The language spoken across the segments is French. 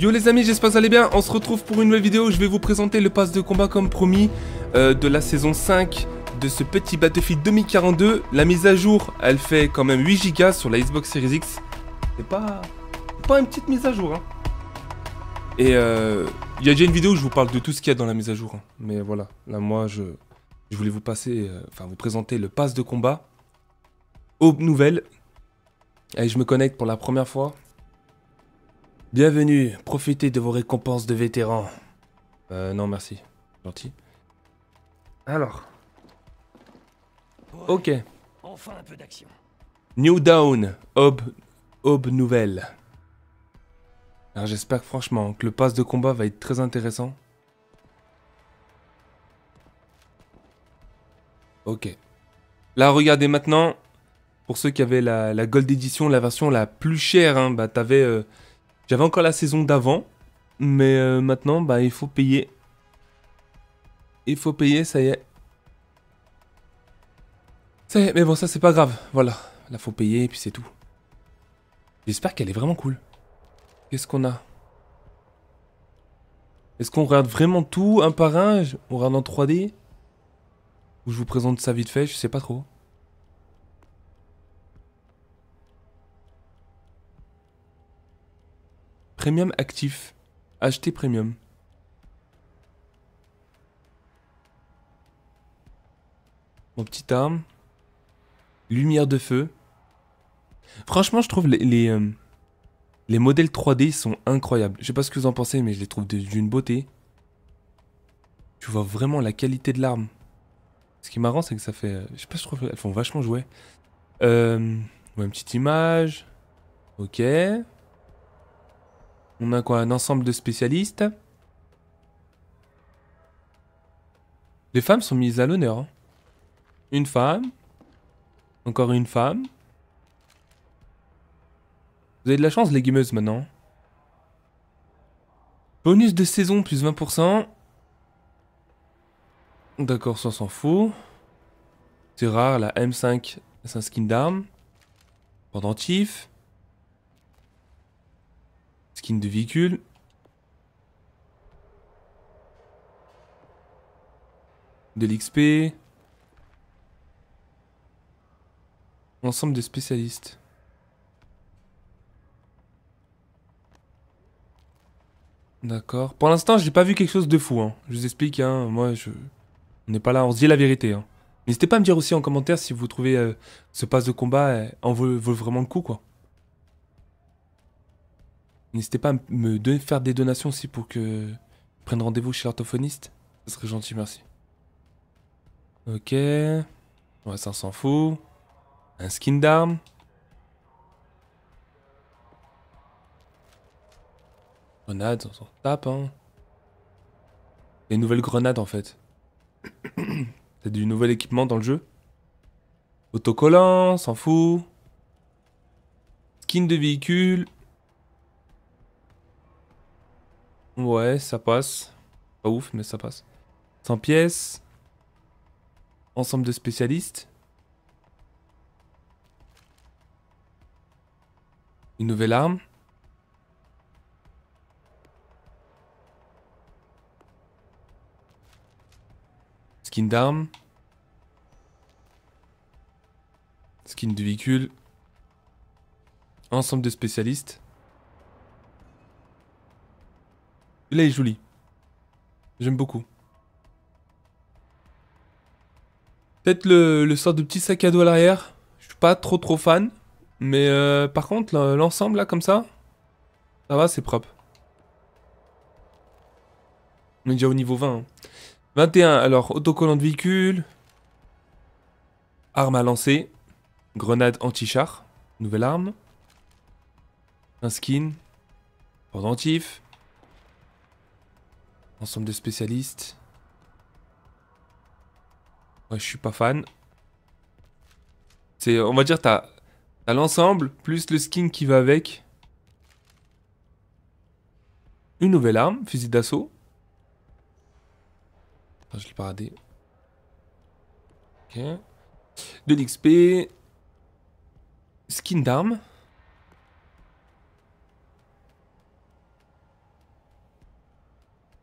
Yo les amis, j'espère que vous allez bien. On se retrouve pour une nouvelle vidéo. je vais vous présenter le pass de combat comme promis euh, de la saison 5 de ce petit Battlefield 2042. La mise à jour, elle fait quand même 8 Go sur la Xbox Series X. C'est pas pas une petite mise à jour. Hein. Et euh, il y a déjà une vidéo où je vous parle de tout ce qu'il y a dans la mise à jour. Hein. Mais voilà, là moi je, je voulais vous passer, euh, enfin vous présenter le pass de combat. Aux nouvelles Allez, je me connecte pour la première fois. Bienvenue, profitez de vos récompenses de vétérans. Euh, non, merci. Gentil. Alors. ok. Enfin un peu d'action. New Down, Aube Nouvelle. Alors j'espère franchement que le pass de combat va être très intéressant. Ok. Là, regardez maintenant, pour ceux qui avaient la, Gold Edition, la version la plus chère, hein, bah t'avais... Euh, j'avais encore la saison d'avant, mais euh, maintenant, bah, il faut payer. Il faut payer, ça y est. Ça y est, mais bon, ça, c'est pas grave. Voilà, là, faut payer, et puis c'est tout. J'espère qu'elle est vraiment cool. Qu'est-ce qu'on a Est-ce qu'on regarde vraiment tout, un par un On regarde en 3D Ou je vous présente ça vite fait, je sais pas trop. Premium actif. Acheter premium. Mon petite arme. Lumière de feu. Franchement, je trouve les, les, euh, modèles 3D sont incroyables. Je sais pas ce que vous en pensez, mais je les trouve d'une beauté. Tu vois vraiment la qualité de l'arme. Ce qui est marrant, c'est que ça fait... Euh, je sais pas, je trouve elles font vachement jouer. Euh, une petite image. Ok. On a quoi Un ensemble de spécialistes. Les femmes sont mises à l'honneur. Hein. Une femme. Encore une femme. Vous avez de la chance, légumeuse, maintenant. Bonus de saison, plus 20%. D'accord, ça s'en fout. C'est rare, la M5, c'est un skin d'arme. Pendentif. Skin de véhicule. De l'XP. Ensemble de spécialistes. D'accord. Pour l'instant, j'ai pas vu quelque chose de fou. Hein. Je vous explique, hein, moi, je... on n'est pas là, on se dit la vérité. Hein. N'hésitez pas à me dire aussi en commentaire si vous trouvez euh, ce pass de combat euh, en vaut, vraiment le coup, quoi. N'hésitez pas à me donner, faire des donations aussi pour que je rendez-vous chez l'orthophoniste. Ce serait gentil, merci. Ok. Ouais, ça s'en fout. Un skin d'arme. Grenade, on s'en tape, hein. Des nouvelles grenades, en fait. C'est du nouvel équipement dans le jeu. Autocollant, s'en fout. Skin de véhicule. Ouais, ça passe. Pas ouf, mais ça passe. 100 pièces. Ensemble de spécialistes. Une nouvelle arme. Skin d'arme. Skin de véhicule. Ensemble de spécialistes. Là, il est joli. J'aime beaucoup. Peut-être le, sort de petit sac à dos à l'arrière. Je suis pas trop trop fan. Mais euh, par contre, l'ensemble là, comme ça, ça va, c'est propre. On est déjà au niveau 20. 21, hein. alors, autocollant de véhicule. Arme à lancer. Grenade anti-char. Nouvelle arme. Un skin. Pendentif. Ensemble de spécialistes. Ouais, je suis pas fan. C'est, on va dire, t'as as, l'ensemble, plus le skin qui va avec. Une nouvelle arme, fusil d'assaut. je l'ai pas radé. Ok. De l'XP. Skin d'arme.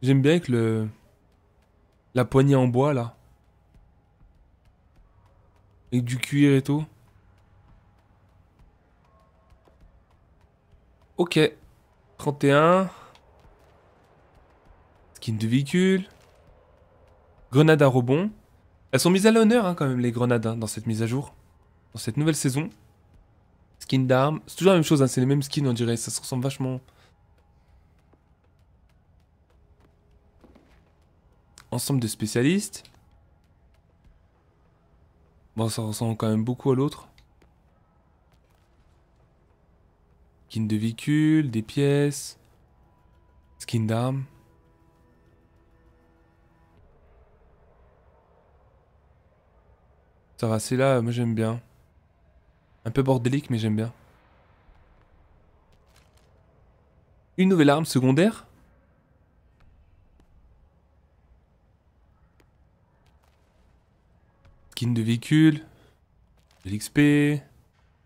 J'aime bien avec le... La poignée en bois, là. Avec du cuir et tout. Ok. 31. Skin de véhicule. Grenade à rebond. Elles sont mises à l'honneur hein, quand même les grenades hein, dans cette mise à jour. Dans cette nouvelle saison. Skin d'armes. C'est toujours la même chose, hein, c'est les mêmes skins on dirait. Ça se ressemble vachement. ensemble de spécialistes. Bon, ça ressemble quand même beaucoup à l'autre. Skin de véhicule, des pièces, skin d'armes. Ça va, c'est là, moi j'aime bien. Un peu bordélique, mais j'aime bien. Une nouvelle arme secondaire Skin de véhicule, de l'XP,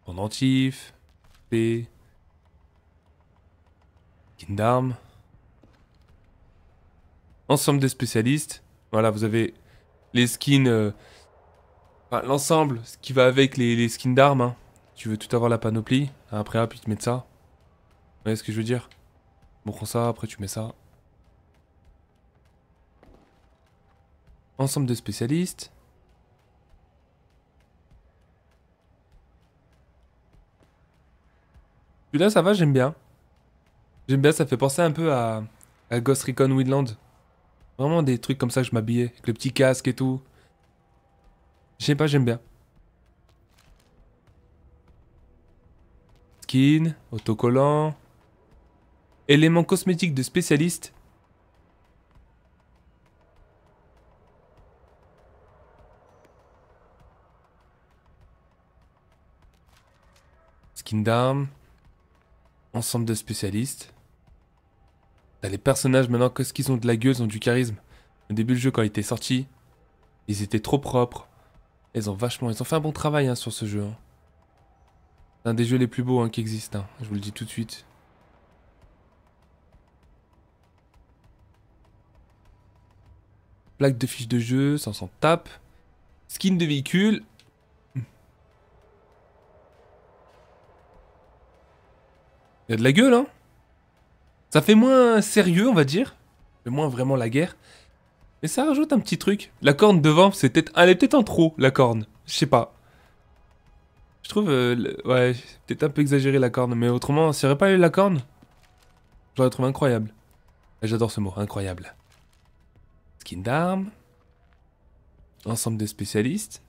pendentif, P, skin d'armes. Ensemble de spécialistes. Voilà, vous avez les skins, euh, enfin, l'ensemble, ce qui va avec les, skins d'armes. Hein. Tu veux tout avoir la panoplie, après après, tu mets ça. Vous voyez ce que je veux dire Bon, prends ça, après tu mets ça. Ensemble de spécialistes. Celui-là, ça va, j'aime bien. J'aime bien, ça fait penser un peu à, Ghost Recon Windland. Vraiment des trucs comme ça que je m'habillais, avec le petit casque et tout. Je sais pas, j'aime bien. Skin, autocollant. Élément cosmétique de spécialiste. Skin d'armes. Ensemble de spécialistes. les personnages maintenant, qu'est-ce qu'ils ont de la gueule, ils ont du charisme. Au début du jeu, quand il était sorti, ils étaient trop propres. Ils ont vachement, ils ont fait un bon travail hein, sur ce jeu. Hein. C'est un des jeux les plus beaux hein, qui existent, je vous le dis tout de suite. Plaque de fiches de jeu, ça s'en tape. Skin de véhicule, Il y a de la gueule, hein Ça fait moins sérieux, on va dire. Mais moins vraiment la guerre. Mais ça rajoute un petit truc. La corne devant, c'est peut-être... Elle est peut-être en trop, la corne. Je sais pas. Je trouve... Ouais, euh, c'est Ouais, peut-être un peu exagéré, la corne. Mais autrement, s'il n'y pas eu la corne, j'aurais trouvé incroyable. J'adore ce mot, incroyable. Skin d'armes. Ensemble des spécialistes.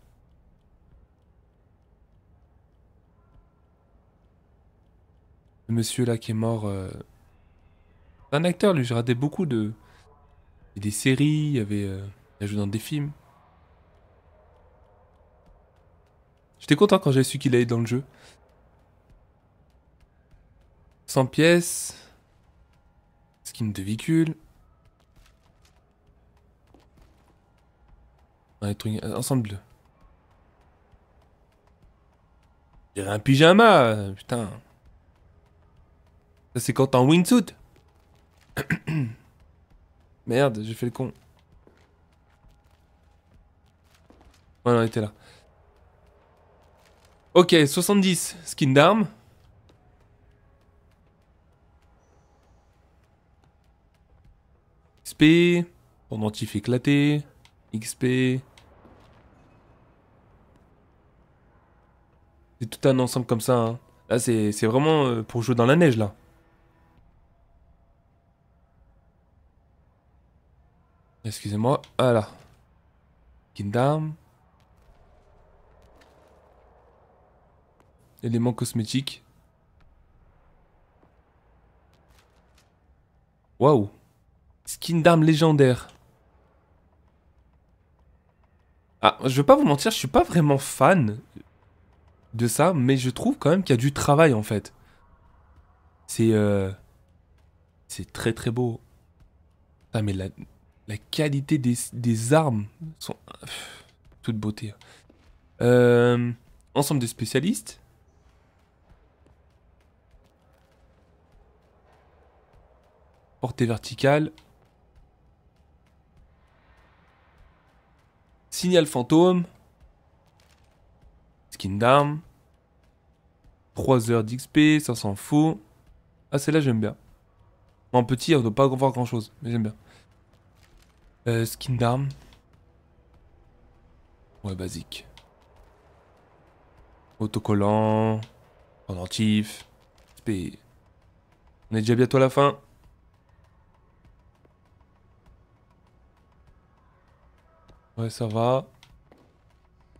le monsieur là qui est mort. Euh, un acteur, lui, j'ai raté beaucoup de. Il y avait des séries, il y avait. Euh, il a dans des films. J'étais content quand j'ai su qu'il allait dans le jeu. 100 pièces. Skin de véhicule. Un truc, ensemble bleu. un pyjama, putain. Ça, c'est quand t'es en windsuit Merde, j'ai fait le con. Voilà, on était là. Ok, 70 skin d'armes. XP. fait éclater... XP. C'est tout un ensemble comme ça. Hein. Là, c'est vraiment euh, pour jouer dans la neige, là. Excusez-moi. Voilà. Kingdom. Éléments cosmétique. Waouh. Skin d'arme légendaire. Ah, je vais pas vous mentir, je suis pas vraiment fan de ça, mais je trouve quand même qu'il y a du travail en fait. C'est euh, c'est très très beau. Ah mais la, la qualité des, armes sont toute beauté. Hein. Euh, ensemble des spécialistes. Portée verticale. Signal fantôme. Skin d'armes. 3 heures d'XP, ça s'en fout. Ah, celle-là, j'aime bien. En petit, on ne doit pas voir grand-chose, mais j'aime bien. Euh, skin d'armes Ouais, basique. Autocollant. Pendentif. On est déjà bientôt à la fin. Ouais, ça va.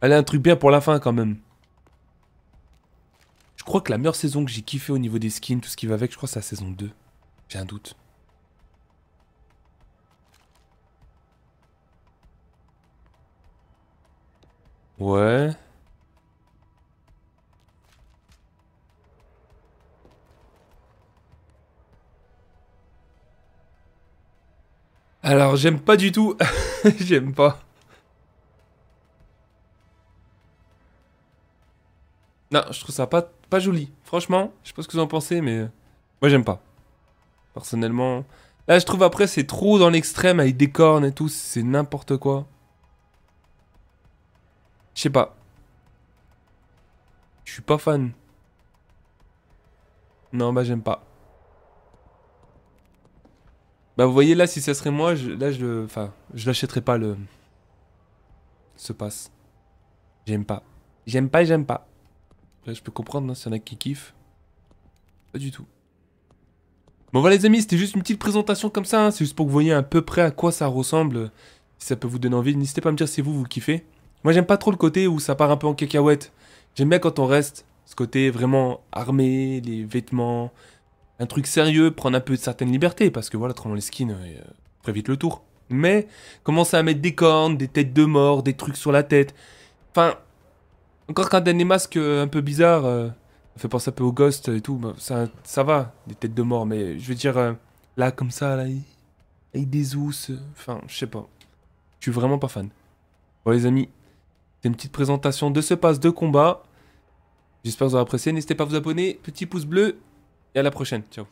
Elle a un truc bien pour la fin quand même. Je crois que la meilleure saison que j'ai kiffé au niveau des skins, tout ce qui va avec, je crois que c'est la saison 2. J'ai un doute. Ouais. Alors, j'aime pas du tout. j'aime pas. Non, je trouve ça pas, pas joli. Franchement, je sais pas ce que vous en pensez, mais... Euh, moi, j'aime pas. Personnellement... Là, je trouve après, c'est trop dans l'extrême avec des cornes et tout. C'est n'importe quoi sais pas. Je suis pas fan. Non, bah j'aime pas. Bah vous voyez là, si ça serait moi, je, là je... Enfin, je l'achèterais pas le... Ce passe. J'aime pas. J'aime pas, j'aime pas. je peux comprendre, hein, s'il a qui kiffe Pas du tout. Bon voilà les amis, c'était juste une petite présentation comme ça, hein. c'est juste pour que vous voyez à peu près à quoi ça ressemble. Si ça peut vous donner envie, n'hésitez pas à me dire si vous, vous kiffez. Moi, j'aime pas trop le côté où ça part un peu en cacahuète. J'aime bien quand on reste ce côté vraiment armé, les vêtements, un truc sérieux, prendre un peu de certaines libertés, parce que voilà, trop long les skins, euh, très vite le tour. Mais commencer à mettre des cornes, des têtes de mort, des trucs sur la tête. Enfin, encore quand t'as des masques euh, un peu bizarres, euh, ça fait penser un peu aux ghosts et tout, bah, ça, ça va, des têtes de mort, mais je veux dire, là, comme ça, là, avec des ous, enfin, je sais pas. Je suis vraiment pas fan. Bon, les amis, c'est une petite présentation de ce pass de combat. J'espère que vous aurez apprécié. N'hésitez pas à vous abonner. Petit pouce bleu. Et à la prochaine. Ciao.